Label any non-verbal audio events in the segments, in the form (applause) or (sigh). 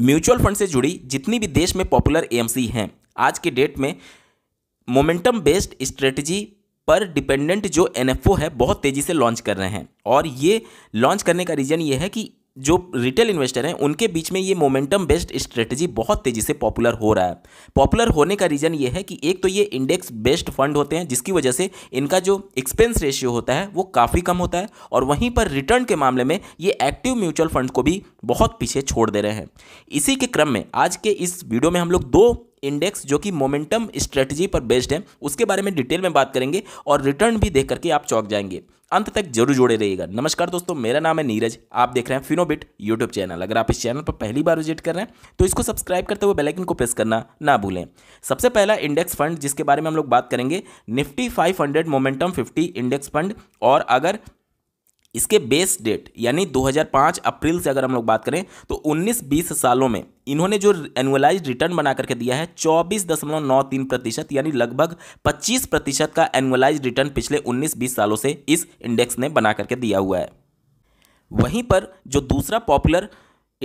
mutual fund से जुड़ी जितनी भी देश में पॉपुलर ए हैं आज के डेट में मोमेंटम बेस्ड स्ट्रेटजी पर डिपेंडेंट जो एन है बहुत तेज़ी से लॉन्च कर रहे हैं और ये लॉन्च करने का रीज़न ये है कि जो रिटेल इन्वेस्टर हैं उनके बीच में ये मोमेंटम बेस्ड स्ट्रेटजी बहुत तेज़ी से पॉपुलर हो रहा है पॉपुलर होने का रीज़न ये है कि एक तो ये इंडेक्स बेस्ड फंड होते हैं जिसकी वजह से इनका जो एक्सपेंस रेशियो होता है वो काफ़ी कम होता है और वहीं पर रिटर्न के मामले में ये एक्टिव म्यूचुअल फंड को भी बहुत पीछे छोड़ दे रहे हैं इसी के क्रम में आज के इस वीडियो में हम लोग दो इंडेक्स जो कि मोमेंटम स्ट्रेटजी पर बेस्ड है उसके बारे में डिटेल में बात करेंगे और रिटर्न भी देख करके आप चौक जाएंगे अंत तक जरूर जुड़े रहिएगा नमस्कार दोस्तों मेरा नाम है नीरज आप देख रहे हैं फिनोबिट यूट्यूब चैनल अगर आप इस चैनल पर पहली बार विजिट कर रहे हैं तो इसको सब्सक्राइब करते हुए बेलाइकन को प्रेस करना ना भूलें सबसे पहला इंडेक्स फंड जिसके बारे में हम लोग बात करेंगे Nifty five momentum fifty index fund और अगर इसके बेस डेट यानी 2005 अप्रैल से अगर हम लोग बात करें तो 19-20 सालों में इन्होंने जो एनुअलाइज रिटर्न बना करके दिया है चौबीस दशमलव नौ तीन प्रतिशत यानी लगभग 25 प्रतिशत का एनुअलाइज रिटर्न पिछले 19-20 सालों से इस इंडेक्स ने बना करके दिया हुआ है वहीं पर जो दूसरा पॉपुलर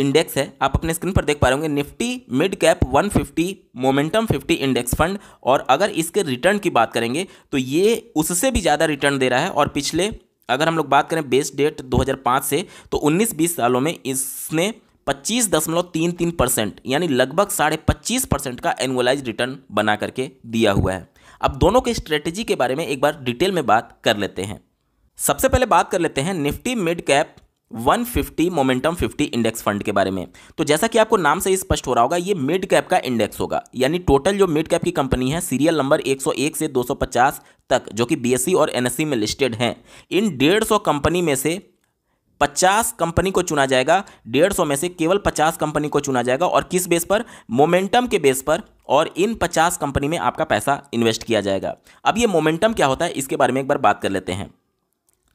इंडेक्स है आप अपने स्क्रीन पर देख पा रहे होंगे Nifty mid cap 150 momentum 50 index fund और अगर इसके रिटर्न की बात करेंगे तो ये उससे भी ज़्यादा रिटर्न दे रहा है और पिछले अगर हम लोग बात करें बेस्ट डेट 2005 से तो 19-20 सालों में इसने पच्चीस दशमलव तीन तीन परसेंट यानी लगभग साढ़े पच्चीस परसेंट का एनुअलाइज रिटर्न बना करके दिया हुआ है अब दोनों के स्ट्रेटजी के बारे में एक बार डिटेल में बात कर लेते हैं सबसे पहले बात कर लेते हैं Nifty mid cap 150 momentum 50 index fund के बारे में तो जैसा कि आपको नाम से ही स्पष्ट हो रहा होगा ये मिड कैप का इंडेक्स होगा यानी टोटल जो मिड कैप की कंपनी है सीरियल नंबर 101 से 250 तक जो कि बीएससी e और एनएससी e में लिस्टेड हैं इन डेढ़ सौ कंपनी में से पचास कंपनी को चुना जाएगा डेढ़ सौ में से केवल पचास कंपनी को चुना जाएगा और किस बेस पर मोमेंटम के बेस पर और इन पचास कंपनी में आपका पैसा इन्वेस्ट किया जाएगा अब ये मोमेंटम क्या होता है इसके बारे में एक बार बात कर लेते हैं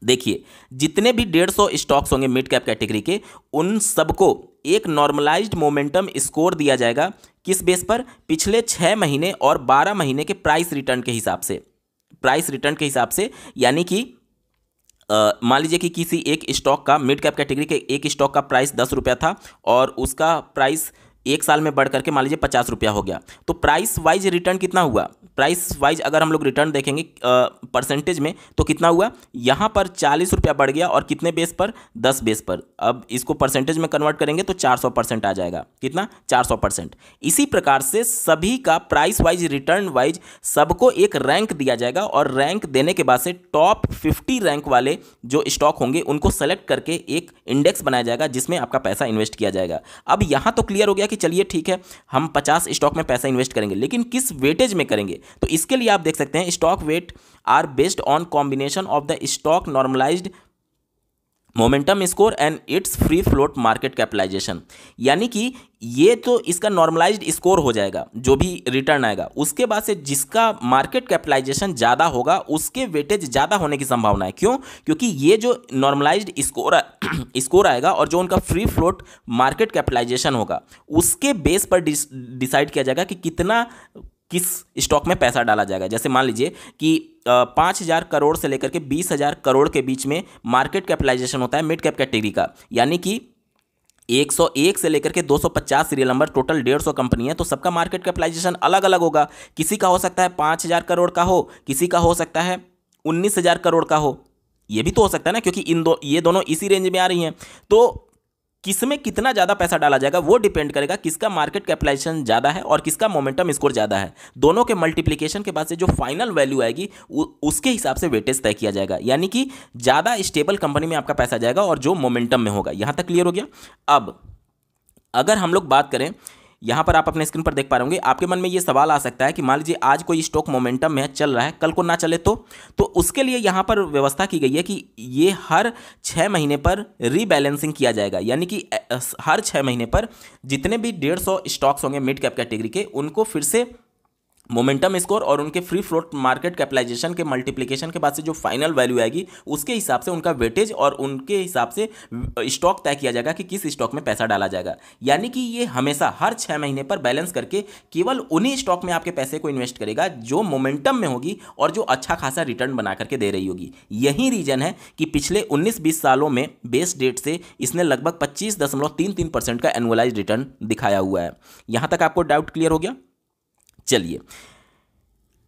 देखिए जितने भी डेढ़ सौ स्टॉक्स होंगे मिड कैप कैटेगरी के उन सबको एक नॉर्मलाइज्ड मोमेंटम स्कोर दिया जाएगा किस बेस पर पिछले छः महीने और बारह महीने के प्राइस रिटर्न के हिसाब से प्राइस रिटर्न के हिसाब से यानी कि मान लीजिए कि किसी एक स्टॉक का मिड कैप कैटेगरी के एक स्टॉक का प्राइस दस रुपया था और उसका प्राइस एक साल में बढ़ करके मान लीजिए पचास रुपया हो गया तो प्राइस वाइज रिटर्न कितना हुआ प्राइस वाइज अगर हम लोग रिटर्न देखेंगे परसेंटेज में तो कितना हुआ यहाँ पर चालीस रुपया बढ़ गया और कितने बेस पर दस बेस पर अब इसको परसेंटेज में कन्वर्ट करेंगे तो चार सौ परसेंट आ जाएगा कितना चार सौ परसेंट इसी प्रकार से सभी का प्राइस वाइज रिटर्न वाइज सबको एक रैंक दिया जाएगा और रैंक देने के बाद से टॉप फिफ्टी रैंक वाले जो स्टॉक होंगे उनको सेलेक्ट करके एक इंडेक्स बनाया जाएगा जिसमें आपका पैसा इन्वेस्ट किया जाएगा अब यहाँ तो क्लियर हो गया कि चलिए ठीक है हम पचास स्टॉक में पैसा इन्वेस्ट करेंगे लेकिन किस वेटेज में करेंगे तो इसके लिए आप देख सकते हैं stock weight are based on combination of the stock normalised momentum score and its free float market capitalisation यानी कि ये तो इसका नॉर्मलाइज्ड स्कोर हो जाएगा जो भी रिटर्न आएगा उसके बाद से जिसका मार्केट कैपिटलाइजेशन ज़्यादा होगा उसके वेटेज ज़्यादा होने की संभावना है क्यों क्योंकि ये जो नॉर्मलाइज्ड स्कोर स्कोर आएगा और जो उनका फ्री फ्लोट मार्केट कैपिटलाइजेशन होगा उसके बेस पर डिसाइड किया जाएगा कि कितना किस स्टॉक में पैसा डाला जाएगा जैसे मान लीजिए कि पाँच हज़ार करोड़ से लेकर के बीस हज़ार करोड़ के बीच में मार्केट कैपिटलाइजेशन होता है मिड कैप कैटेगरी का यानी कि 101 से लेकर के 250 सीरियल नंबर टोटल डेढ़ सौ कंपनी है तो सबका मार्केट कैपिटलाइजेशन अलग अलग होगा किसी का हो सकता है पाँच हज़ार करोड़ का हो किसी का हो सकता है उन्नीस हज़ार करोड़ का हो ये भी तो हो सकता है ना क्योंकि इन दो ये दोनों इसी रेंज में आ रही हैं तो किस में कितना ज़्यादा पैसा डाला जाएगा वो डिपेंड करेगा किसका मार्केट कैपिटलाइजेशन ज़्यादा है और किसका मोमेंटम स्कोर ज़्यादा है दोनों के मल्टीप्लीकेशन के बाद से जो फाइनल वैल्यू आएगी उसके हिसाब से वेटेज तय किया जाएगा यानी कि ज़्यादा स्टेबल कंपनी में आपका पैसा जाएगा और जो मोमेंटम में होगा यहाँ तक क्लियर हो गया अब अगर हम लोग बात करें यहाँ पर आप अपने स्क्रीन पर देख पा रहे होंगे आपके मन में ये सवाल आ सकता है कि मान लीजिए आज कोई स्टॉक मोमेंटम में चल रहा है कल को ना चले तो तो उसके लिए यहाँ पर व्यवस्था की गई है कि ये हर छः महीने पर रीबैलेंसिंग किया जाएगा यानी कि हर छः महीने पर जितने भी डेढ़ स्टॉक्स होंगे मिड कैप कैटेगरी के उनको फिर से मोमेंटम स्कोर और उनके फ्री फ्लोट मार्केट कैपिटलाइजेशन के मल्टीप्लिकेशन के बाद से जो फाइनल वैल्यू आएगी उसके हिसाब से उनका वेटेज और उनके हिसाब से स्टॉक तय किया जाएगा कि किस स्टॉक में पैसा डाला जाएगा यानी कि ये हमेशा हर छः महीने पर बैलेंस करके केवल उन्हीं स्टॉक में आपके पैसे को इन्वेस्ट करेगा जो मोमेंटम में होगी और जो अच्छा खासा रिटर्न बना करके दे रही होगी यही रीजन है कि पिछले उन्नीस बीस सालों में बेस डेट से इसने लगभग पच्चीस का एनुअलाइज रिटर्न दिखाया हुआ है यहाँ तक आपको डाउट क्लियर हो गया चलिए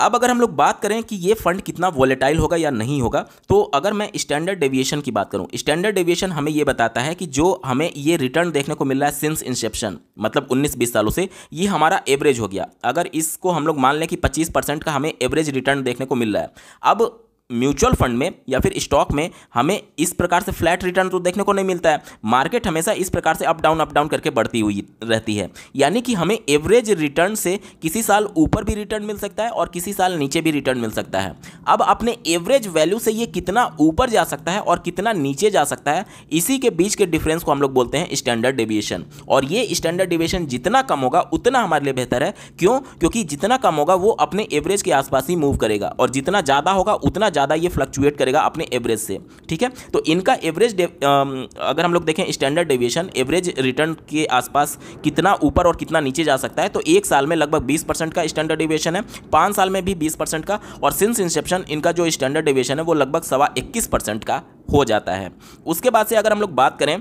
अब अगर हम लोग बात करें कि ये फंड कितना वॉलेटाइल होगा या नहीं होगा तो अगर मैं स्टैंडर्ड डेविएशन की बात करूं स्टैंडर्ड डेविएशन हमें ये बताता है कि जो हमें ये रिटर्न देखने को मिल रहा है सिंस इंसेप्शन मतलब 19-20 सालों से ये हमारा एवरेज हो गया अगर इसको हम लोग मान लें कि 25 परसेंट का हमें एवरेज रिटर्न देखने को मिल रहा है अब म्यूचुअल फंड में या फिर स्टॉक में हमें इस प्रकार से फ्लैट रिटर्न तो देखने को नहीं मिलता है मार्केट हमेशा इस प्रकार से अप डाउन अप डाउन करके बढ़ती हुई रहती है यानी कि हमें एवरेज रिटर्न से किसी साल ऊपर भी रिटर्न मिल सकता है और किसी साल नीचे भी रिटर्न मिल सकता है अब अपने एवरेज वैल्यू से ये कितना ऊपर जा सकता है और कितना नीचे जा सकता है इसी के बीच के डिफरेंस को हम लोग बोलते हैं स्टैंडर्ड डिविएशन और ये स्टैंडर्ड डिविएशन जितना कम होगा उतना हमारे लिए बेहतर है क्यों क्योंकि जितना कम होगा वो अपने एवरेज के आसपास ही मूव करेगा और जितना ज़्यादा होगा उतना ज़्यादा ये फ्लक्चुएट करेगा अपने एवरेज से ठीक है तो इनका एवरेज अगर हम लोग देखें स्टैंडर्ड डेविएशन एवरेज रिटर्न के आसपास कितना ऊपर और कितना नीचे जा सकता है तो एक साल में लगभग बीस का स्टैंडर्ड डेविएशन है पाँच साल में भी बीस का और सिंस इंसेप्शन इनका जो स्टैंडर्ड डेविएशन है वो लगभग सवा इक्कीस का हो जाता है उसके बाद से अगर हम लोग बात करें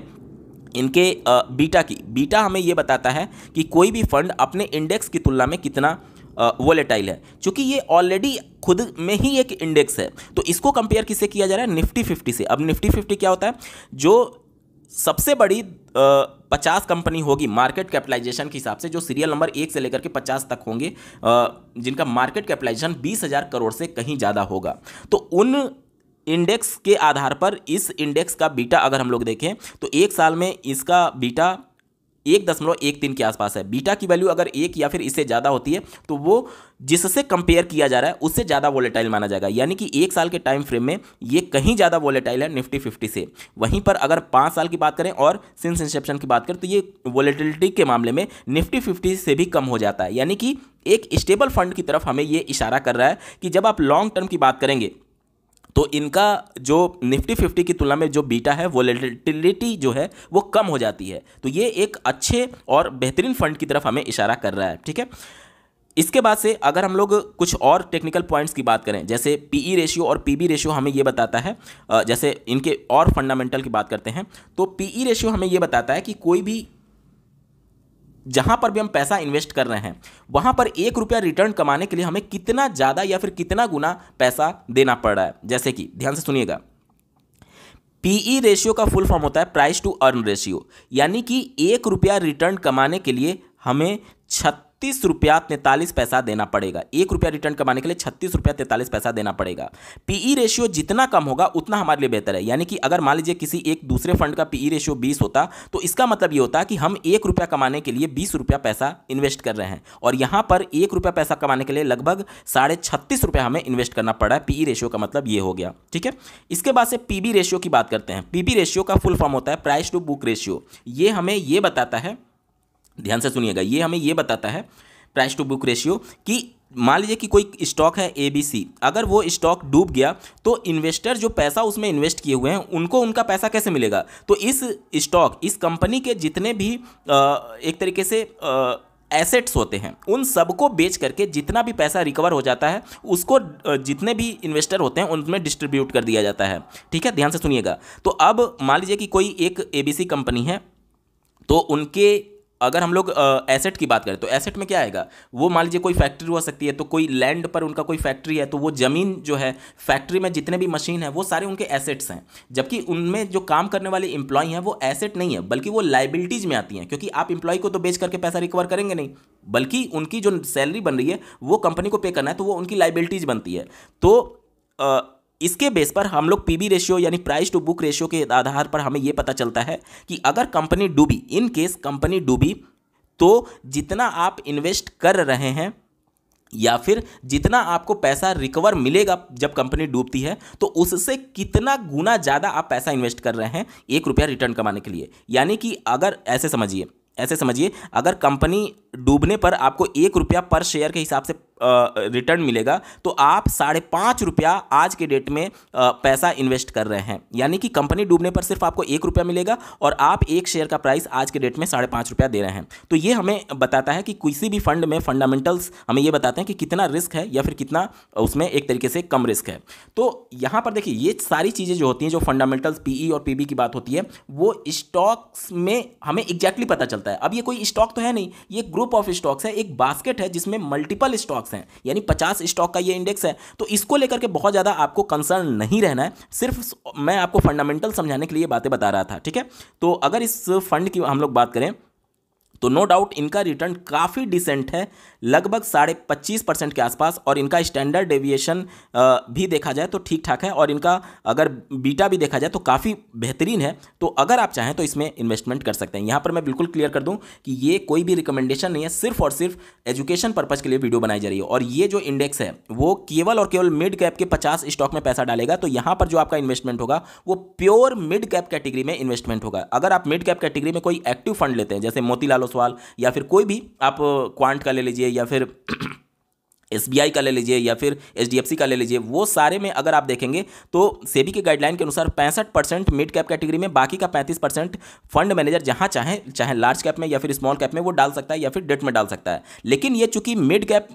इनके बीटा की बीटा हमें ये बताता है कि कोई भी फंड अपने इंडेक्स की तुलना में कितना वोलेटाइल है क्योंकि ये ऑलरेडी खुद में ही एक इंडेक्स है तो इसको कंपेयर किससे किया जा रहा है निफ्टी फिफ्टी से अब निफ्टी फिफ्टी क्या होता है जो सबसे बड़ी पचास कंपनी होगी मार्केट कैपिटलाइजेशन के हिसाब से जो सीरियल नंबर एक से लेकर के पचास तक होंगे जिनका मार्केट कैपिटलाइजेशन बीस हज़ार करोड़ से कहीं ज़्यादा होगा तो उन इंडेक्स के आधार पर इस इंडेक्स का बीटा अगर हम लोग देखें तो एक साल में इसका बीटा एक दशमलव एक तीन के आसपास है बीटा की वैल्यू अगर एक या फिर इससे ज़्यादा होती है तो वो जिससे कंपेयर किया जा रहा है उससे ज़्यादा वॉलेटाइल माना जाएगा यानी कि एक साल के टाइम फ्रेम में ये कहीं ज़्यादा वॉलेटाइल है निफ्टी फिफ्टी से वहीं पर अगर पाँच साल की बात करें और सिंस इंसेप्शन की बात करें तो ये वॉलेटिलिटी के मामले में निफ्टी फिफ्टी से भी कम हो जाता है यानी कि एक स्टेबल फंड की तरफ हमें ये इशारा कर रहा है कि जब आप लॉन्ग टर्म की बात करेंगे तो इनका जो निफ्टी फिफ्टी की तुलना में जो बीटा है वोलेटिलिटी जो है वो कम हो जाती है तो ये एक अच्छे और बेहतरीन फंड की तरफ हमें इशारा कर रहा है ठीक है इसके बाद से अगर हम लोग कुछ और टेक्निकल पॉइंट्स की बात करें जैसे पीई रेशियो e और पीबी रेशियो हमें ये बताता है जैसे इनके और फंडामेंटल की बात करते हैं तो पीई रेशियो e हमें ये बताता है कि कोई भी जहाँ पर भी हम पैसा इन्वेस्ट कर रहे हैं वहाँ पर एक रुपया रिटर्न कमाने के लिए हमें कितना ज़्यादा या फिर कितना गुना पैसा देना पड़ रहा है जैसे कि ध्यान से सुनिएगा पीई रेशियो e का फुल फॉर्म होता है प्राइस टू अर्न रेशियो यानी कि एक रुपया रिटर्न कमाने के लिए हमें छत छत्तीस रुपया तैंतालीस पैसा देना पड़ेगा एक रुपया रिटर्न कमाने के लिए छत्तीस रुपया तैंतालीस पैसा देना पड़ेगा पीई रेशियो e जितना कम होगा उतना हमारे लिए बेहतर है यानी कि अगर मान लीजिए किसी एक दूसरे फंड का पीई रेशियो e बीस होता तो इसका मतलब ये होता कि हम एक रुपया कमाने के लिए बीस रुपया पैसा इन्वेस्ट कर रहे हैं और यहाँ पर एक रुपया पैसा कमाने के लिए लगभग साढ़े छत्तीस रुपया हमें इन्वेस्ट करना पड़ा है पीई रेशियो e का मतलब ये हो गया ठीक है इसके बाद से पीबी रेशियो की बात करते हैं पीबी रेशियो का फुल फॉर्म होता है प्राइस टू बुक रेशियो ये हमें ये बताता है ध्यान से सुनिएगा ये हमें ये बताता है प्राइस टू बुक रेशियो कि मान लीजिए कि कोई स्टॉक है ए बी सी अगर वो स्टॉक डूब गया तो इन्वेस्टर जो पैसा उसमें इन्वेस्ट किए हुए हैं उनको उनका पैसा कैसे मिलेगा तो इस स्टॉक इस कंपनी के जितने भी एक तरीके से एसेट्स होते हैं उन सबको बेच करके जितना भी पैसा रिकवर हो जाता है उसको जितने भी इन्वेस्टर होते हैं उनमें डिस्ट्रीब्यूट कर दिया जाता है ठीक है ध्यान से सुनिएगा तो अब मान लीजिए कि कोई एक एबीसी कंपनी है तो उनके अगर हम लोग एसेट की बात करें तो एसेट में क्या आएगा वो मान लीजिए कोई फैक्ट्री हो सकती है तो कोई लैंड पर उनका कोई फैक्ट्री है तो वो ज़मीन जो है फैक्ट्री में जितने भी मशीन है वो सारे उनके एसेट्स हैं जबकि उनमें जो काम करने वाले इंप्लॉय हैं वो एसेट नहीं है बल्कि वो लाइबिलिटीज़ में आती हैं क्योंकि आप इंप्लॉय को तो बेच करके पैसा रिकवर करेंगे नहीं बल्कि उनकी जो सैलरी बन रही है वो कंपनी को पे करना है तो वो उनकी लाइबिलिटीज़ बनती है तो इसके बेस पर हम लोग पीबी रेशियो यानी प्राइस टू बुक रेशियो के आधार पर हमें यह पता चलता है कि अगर कंपनी डूबी इन केस कंपनी डूबी तो जितना आप इन्वेस्ट कर रहे हैं या फिर जितना आपको पैसा रिकवर मिलेगा जब कंपनी डूबती है तो उससे कितना गुना ज़्यादा आप पैसा इन्वेस्ट कर रहे हैं एक रुपया रिटर्न कमाने के लिए यानी कि अगर ऐसे समझिए ऐसे समझिए अगर कंपनी डूबने पर आपको एक रुपया पर शेयर के हिसाब से रिटर्न मिलेगा तो आप साढ़े पाँच रुपया आज के डेट में आ, पैसा इन्वेस्ट कर रहे हैं यानी कि कंपनी डूबने पर सिर्फ आपको एक रुपया मिलेगा और आप एक शेयर का प्राइस आज के डेट में साढ़े पाँच रुपया दे रहे हैं तो ये हमें बताता है कि किसी भी फंड में फंडामेंटल्स हमें ये बताते हैं कि कितना रिस्क है या फिर कितना उसमें एक तरीके से कम रिस्क है तो यहाँ पर देखिए ये सारी चीज़ें जो होती हैं जो फंडामेंटल्स पी e और पी की बात होती है वो स्टॉक्स में हमें एग्जैक्टली पता चलता चलता है अब ये कोई स्टॉक तो है नहीं ये ग्रुप ऑफ स्टॉक्स है एक बास्केट है जिसमें मल्टीपल स्टॉक्स हैं यानी पचास स्टॉक का ये इंडेक्स है तो इसको लेकर के बहुत ज़्यादा आपको कंसर्न नहीं रहना है सिर्फ मैं आपको फंडामेंटल समझाने के लिए बातें बता रहा था ठीक है तो अगर इस फंड की हम लोग बात करें तो नो डाउट इनका रिटर्न काफ़ी डिसेंट है लगभग साढ़े पच्चीस परसेंट के आसपास और इनका स्टैंडर्ड डेविएशन भी देखा जाए तो ठीक ठाक है और इनका अगर बीटा भी देखा जाए तो काफ़ी बेहतरीन है तो अगर आप चाहें तो इसमें इन्वेस्टमेंट कर सकते हैं यहाँ पर मैं बिल्कुल क्लियर कर दूँ कि ये कोई भी रिकमेंडेशन नहीं है सिर्फ और सिर्फ एजुकेशन पर्पज़ के लिए वीडियो बनाई जा रही है और ये जो इंडेक्स है वो केवल और केवल मिड कैप के पचास स्टॉक में पैसा डालेगा तो यहाँ पर जो आपका इन्वेस्टमेंट होगा वो प्योर मिड कैप कैटेगरी में इन्वेस्टमेंट होगा अगर आप मिड कैप कैटेगरी में कोई एक्टिव फंड लेते हैं जैसे मोतीलाल लो सवाल या फिर कोई भी आप क्वांट का ले लीजिए या फिर (clears throat) एस का ले लीजिए या फिर एच का ले लीजिए वो सारे में अगर आप देखेंगे तो सेबी के गाइडलाइन के अनुसार पैंसठ परसेंट मिड कैप कैटेगरी में बाकी का पैंतीस परसेंट फंड मैनेजर जहाँ चाहे चाहे लार्ज कैप में या फिर स्मॉल कैप में वो डाल सकता है या फिर डेट में डाल सकता है लेकिन ये चूंकि mid cap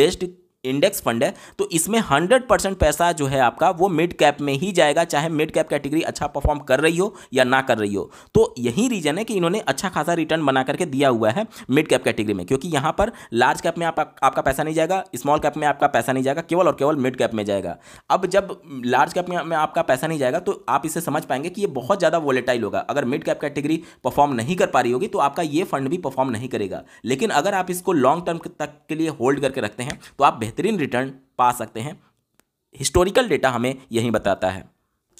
based index fund है तो इसमें हंड्रेड परसेंट पैसा जो है आपका वो मिड कैप में ही जाएगा चाहे मिड कैप कैटेगरी अच्छा परफॉर्म कर रही हो या ना कर रही हो तो यही रीजन है कि इन्होंने अच्छा खासा रिटर्न बना करके दिया हुआ है मिड कैप कैटेगरी में क्योंकि यहां पर लार्ज कैप में आप, आपका पैसा नहीं जाएगा स्मॉल कैप में आपका पैसा नहीं जाएगा केवल और केवल मिड कैप में जाएगा अब जब लार्ज कैप में आपका पैसा नहीं जाएगा तो आप इसे समझ पाएंगे कि यह बहुत ज़्यादा वोलेटाइल होगा अगर मिड कैप कैटेगरी परफॉर्म नहीं कर पा रही होगी तो आपका ये फंड भी परफॉर्म नहीं करेगा लेकिन अगर आप इसको लॉन्ग टर्म तक के लिए होल्ड करके रखते हैं तो आप बेहतरीन रिटर्न पा सकते हैं हिस्टोरिकल डेटा हमें यही बताता है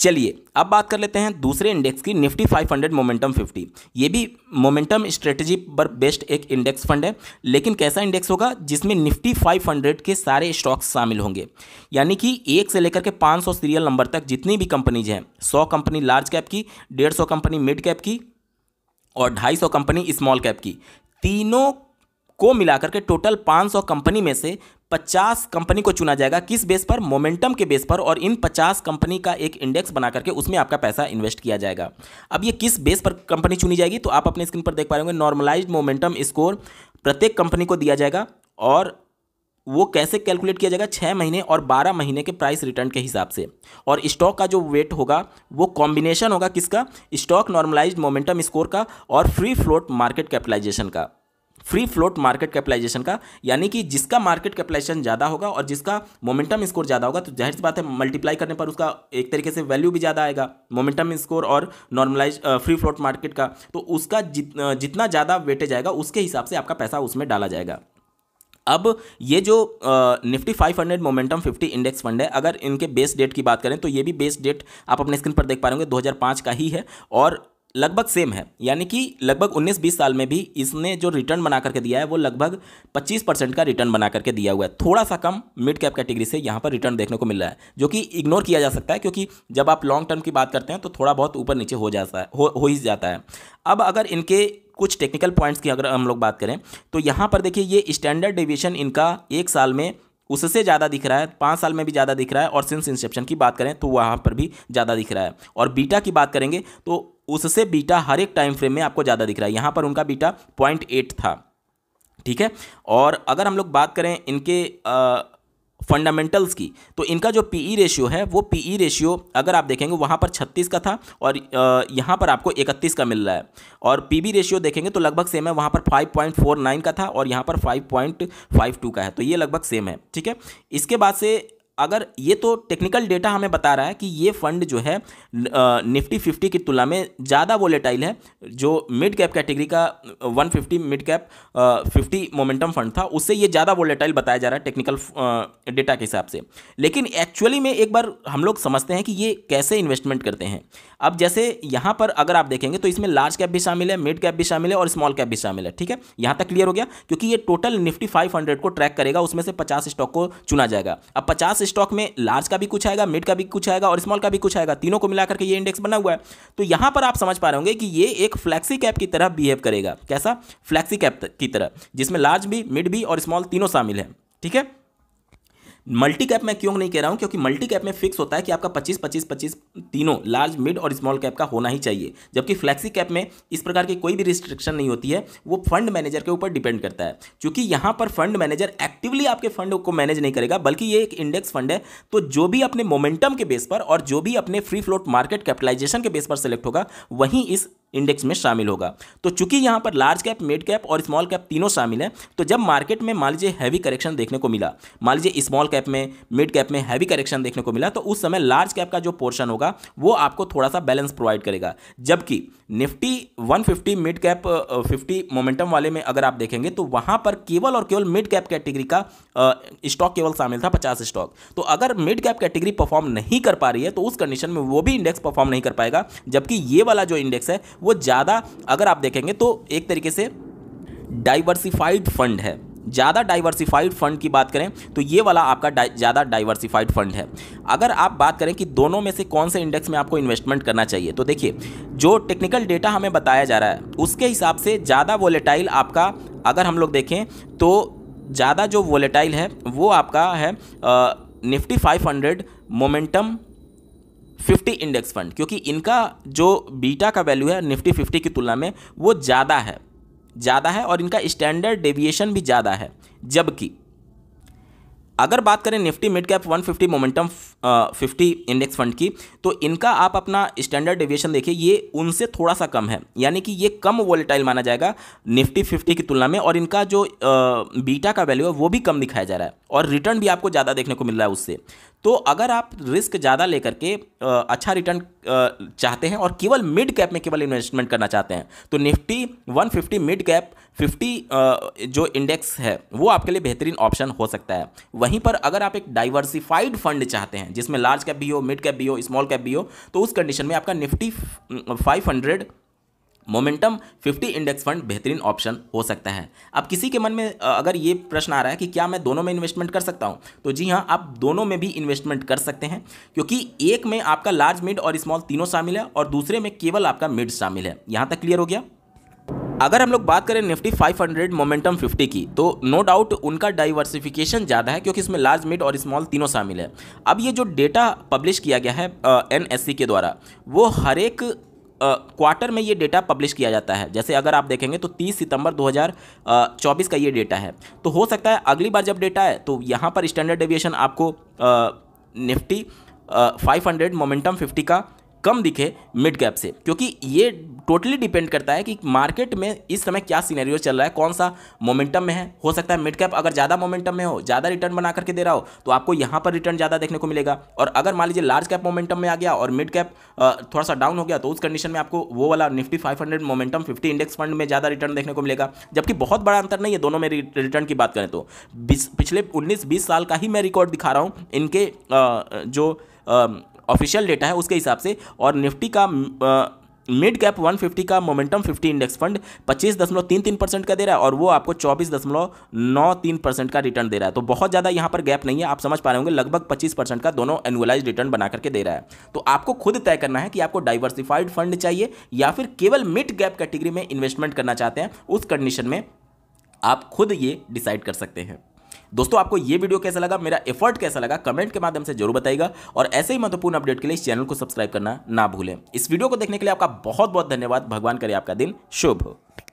चलिए अब बात कर लेते हैं दूसरे इंडेक्स की निफ्टी 500 मोमेंटम 50 ये भी मोमेंटम स्ट्रेटजी पर बेस्ट एक इंडेक्स फंड है लेकिन कैसा इंडेक्स होगा जिसमें निफ्टी 500 के सारे स्टॉक्स शामिल होंगे यानी कि एक से लेकर के 500 सीरियल नंबर तक जितनी भी कंपनीज हैं 100 कंपनी लार्ज कैप की डेढ़ कंपनी मिड कैप की और ढाई कंपनी स्मॉल कैप की तीनों को मिलाकर के टोटल 500 कंपनी में से 50 कंपनी को चुना जाएगा किस बेस पर मोमेंटम के बेस पर और इन 50 कंपनी का एक इंडेक्स बना करके उसमें आपका पैसा इन्वेस्ट किया जाएगा अब ये किस बेस पर कंपनी चुनी जाएगी तो आप अपने स्क्रीन पर देख पा रहे होंगे नॉर्मलाइज मोमेंटम स्कोर प्रत्येक कंपनी को दिया जाएगा और वो कैसे कैलकुलेट किया जाएगा छः महीने और बारह महीने के प्राइस रिटर्न के हिसाब से और स्टॉक का जो वेट होगा वो कॉम्बिनेशन होगा किसका स्टॉक नॉर्मलाइज्ड मोमेंटम स्कोर का और फ्री फ्लोट मार्केट कैपिटलाइजेशन का फ्री फ्लोट मार्केट कैपिटलाइजेशन का यानी कि जिसका मार्केट कैपिटलाइजेशन ज़्यादा होगा और जिसका मोमेंटम स्कोर ज़्यादा होगा तो जाहिर सी बात है मल्टीप्लाई करने पर उसका एक तरीके से वैल्यू भी ज़्यादा आएगा मोमेंटम स्कोर और नॉर्मलाइज फ्री फ्लोट मार्केट का तो उसका जित, जितना ज़्यादा वेटेज आएगा उसके हिसाब से आपका पैसा उसमें डाला जाएगा अब ये जो निफ्टी 500 मोमेंटम 50 इंडेक्स फंड है अगर इनके बेस डेट की बात करें तो ये भी बेस डेट आप अपने स्क्रीन पर देख पा रहे होंगे 2005 का ही है और लगभग सेम है यानी कि लगभग 19-20 साल में भी इसने जो रिटर्न बना करके दिया है वो लगभग 25 परसेंट का रिटर्न बना करके दिया हुआ है थोड़ा सा कम मिड कैप कैटेगरी से यहाँ पर रिटर्न देखने को मिल रहा है जो कि इग्नोर किया जा सकता है क्योंकि जब आप लॉन्ग टर्म की बात करते हैं तो थोड़ा बहुत ऊपर नीचे हो जाता है हो, हो ही जाता है अब अगर इनके कुछ टेक्निकल पॉइंट्स की अगर हम लोग बात करें तो यहाँ पर देखिए ये स्टैंडर्ड डिविशन इनका एक साल में उससे ज़्यादा दिख रहा है पाँच साल में भी ज़्यादा दिख रहा है और सिंस इंसेप्शन की बात करें तो वहाँ पर भी ज़्यादा दिख रहा है और बीटा की बात करेंगे तो उससे बीटा हर एक टाइम फ्रेम में आपको ज़्यादा दिख रहा है यहाँ पर उनका बीटा पॉइंट था ठीक है और अगर हम लोग बात करें इनके फंडामेंटल्स की तो इनका जो पीई रेशियो e है वो पीई रेशियो e अगर आप देखेंगे वहाँ पर 36 तो का था और यहाँ पर आपको 31 का मिल रहा है और पीबी रेशियो देखेंगे तो लगभग सेम है वहाँ पर 5.49 का था और यहाँ पर 5.52 का है तो ये लगभग सेम है ठीक है इसके बाद से अगर ये तो टेक्निकल डेटा हमें बता रहा है कि ये फंड जो है निफ्टी फिफ्टी की तुलना में ज़्यादा वोलेटाइल है जो मिड कैप कैटेगरी का 150 मिड कैप 50 मोमेंटम फंड था उससे ये ज़्यादा वोलेटाइल बताया जा रहा है टेक्निकल डेटा के हिसाब से लेकिन एक्चुअली में एक बार हम लोग समझते हैं कि ये कैसे इन्वेस्टमेंट करते हैं अब जैसे यहाँ पर अगर आप देखेंगे तो इसमें लार्ज कैप भी शामिल है मिड कैप भी शामिल है और स्मॉल कैप भी शामिल है ठीक है यहाँ तक क्लियर हो गया क्योंकि ये टोटल निफ्टी फाइव को ट्रैक करेगा उसमें से पचास स्टॉक को चुना जाएगा अब पचास स्टॉक में लार्ज का भी कुछ आएगा मिड का भी कुछ आएगा और स्मॉल का भी कुछ आएगा तीनों को मिलाकर के ये इंडेक्स बना हुआ है तो यहां पर आप समझ पा रहे होंगे कि ये एक फ्लैक्सी कैप की तरह बिहेव करेगा कैसा फ्लैक्सी कैप की तरह जिसमें लार्ज भी मिड भी और स्मॉल तीनों शामिल है ठीक है मल्टी कैप मैं क्यों नहीं कह रहा हूं क्योंकि मल्टी कैप में फिक्स होता है कि आपका 25 25 25 तीनों लार्ज मिड और स्मॉल कैप का होना ही चाहिए जबकि फ्लैक्सी कैप में इस प्रकार की कोई भी रिस्ट्रिक्शन नहीं होती है वो फंड मैनेजर के ऊपर डिपेंड करता है क्योंकि यहाँ पर फंड मैनेजर एक्टिवली आपके फंड को मैनेज नहीं करेगा बल्कि ये एक इंडेक्स फंड है तो जो भी अपने मोमेंटम के बेस पर और जो भी अपने फ्री फ्लोट मार्केट कैपिटलाइजेशन के बेस पर सेलेक्ट होगा वहीं इस इंडेक्स में शामिल होगा तो चूंकि यहाँ पर लार्ज कैप मिड कैप और स्मॉल कैप तीनों शामिल हैं तो जब मार्केट में मान लीजिए हैवी करेक्शन देखने को मिला मान लीजिए स्मॉल कैप में मिड कैप में हैवी करेक्शन देखने को मिला तो उस समय लार्ज कैप का जो पोर्शन होगा होगा वो आपको थोड़ा सा बैलेंस प्रोवाइड करेगा जबकि निफ्टी 150 मिड कैप 50 मोमेंटम वाले में अगर आप देखेंगे तो वहां पर केवल और केवल मिड कैप कैटेगरी का स्टॉक केवल शामिल था पचास स्टॉक तो अगर मिड कैप कैटेगरी परफॉर्म नहीं कर पा रही है तो उस कंडीशन में वो भी इंडेक्स परफॉर्म नहीं कर पाएगा जबकि ये वाला जो इंडेक्स है वो ज़्यादा अगर आप देखेंगे तो एक तरीके से डाइवर्सिफाइड फंड है ज़्यादा डाइवर्सिफाइड फंड की बात करें तो ये वाला आपका ज़्यादा डाइवर्सिफाइड फंड है अगर आप बात करें कि दोनों में से कौन से इंडेक्स में आपको इन्वेस्टमेंट करना चाहिए तो देखिए जो टेक्निकल डेटा हमें बताया जा रहा है उसके हिसाब से ज़्यादा वोलेटाइल आपका अगर हम लोग देखें तो ज़्यादा जो वोलेटाइल है वो आपका है Nifty five hundred momentum fifty index fund क्योंकि इनका जो बीटा का वैल्यू है निफ्टी फिफ्टी की तुलना में वो ज़्यादा है ज़्यादा है और इनका स्टैंडर्ड डेविएशन भी ज़्यादा है जबकि अगर बात करें Nifty mid cap 150 momentum 50 index fund की तो इनका आप अपना स्टैंडर्ड डेविएशन देखिए ये उनसे थोड़ा सा कम है यानी कि ये कम वोलेटाइल माना जाएगा निफ्टी 50 की तुलना में और इनका जो बीटा का वैल्यू है वो भी कम दिखाया जा रहा है और रिटर्न भी आपको ज़्यादा देखने को मिल रहा है उससे तो अगर आप रिस्क ज़्यादा लेकर के अच्छा रिटर्न चाहते हैं और केवल मिड कैप में केवल इन्वेस्टमेंट करना चाहते हैं तो निफ्टी 150 मिड कैप 50 जो इंडेक्स है वो आपके लिए बेहतरीन ऑप्शन हो सकता है वहीं पर अगर आप एक डाइवर्सिफाइड फंड चाहते हैं जिसमें लार्ज कैप भी हो मिड कैप भी हो स्मॉल कैप भी हो तो उस कंडीशन में आपका Nifty five momentum 50 index fund बेहतरीन ऑप्शन हो सकता है अब किसी के मन में अगर ये प्रश्न आ रहा है कि क्या मैं दोनों में इन्वेस्टमेंट कर सकता हूँ तो जी हाँ आप दोनों में भी इन्वेस्टमेंट कर सकते हैं क्योंकि एक में आपका लार्ज मिड और स्मॉल तीनों शामिल है और दूसरे में केवल आपका मिड शामिल है यहाँ तक क्लियर हो गया अगर हम लोग बात करें निफ्टी 500 मोमेंटम 50 की तो नो डाउट उनका डाइवर्सिफिकेशन ज़्यादा है क्योंकि इसमें लार्ज मिड और स्मॉल तीनों शामिल है अब ये जो डेटा पब्लिश किया गया है एन e के द्वारा वो हर एक क्वार्टर में ये डेटा पब्लिश किया जाता है जैसे अगर आप देखेंगे तो 30 सितंबर 2024 का ये डेटा है तो हो सकता है अगली बार जब डेटा है तो यहाँ पर स्टैंडर्ड डेविएशन आपको Nifty five hundred momentum fifty का कम दिखे मिड कैप से क्योंकि ये टोटली डिपेंड करता है कि मार्केट में इस समय क्या सीनेरियो चल रहा है कौन सा मोमेंटम में है हो सकता है मिड कैप अगर ज़्यादा मोमेंटम में हो ज़्यादा रिटर्न बना करके दे रहा हो तो आपको यहाँ पर रिटर्न ज़्यादा देखने को मिलेगा और अगर मान लीजिए लार्ज कैप मोमेंटम में आ गया और मिड कैप थोड़ा सा डाउन हो गया तो उस कंडीशन में आपको वो वाला Nifty five momentum fifty index fund में ज़्यादा रिटर्न देखने को मिलेगा जबकि बहुत बड़ा अंतर नहीं है दोनों में रिटर्न की बात करें तो पिछले उन्नीस बीस साल का ही मैं रिकॉर्ड दिखा रहा हूँ इनके जो ऑफिशियल डेटा है उसके हिसाब से और निफ्टी का मिड कैप 150 का मोमेंटम 50 इंडेक्स फंड 25.33 परसेंट का दे रहा है और वो आपको 24.93 परसेंट का रिटर्न दे रहा है तो बहुत ज़्यादा यहाँ पर गैप नहीं है आप समझ पा रहे होंगे लगभग 25 परसेंट का दोनों एनुअलाइज रिटर्न बना करके दे रहा है तो आपको खुद तय करना है कि आपको डाइवर्सिफाइड फंड चाहिए या फिर केवल मिड गैप कैटेगरी में इन्वेस्टमेंट करना चाहते हैं उस कंडीशन में आप खुद ये डिसाइड कर सकते हैं दोस्तों आपको ये वीडियो कैसा लगा मेरा एफर्ट कैसा लगा कमेंट के माध्यम से जरूर बताएगा और ऐसे ही महत्वपूर्ण अपडेट के लिए इस चैनल को सब्सक्राइब करना ना भूलें इस वीडियो को देखने के लिए आपका बहुत बहुत धन्यवाद भगवान करे आपका दिन शुभ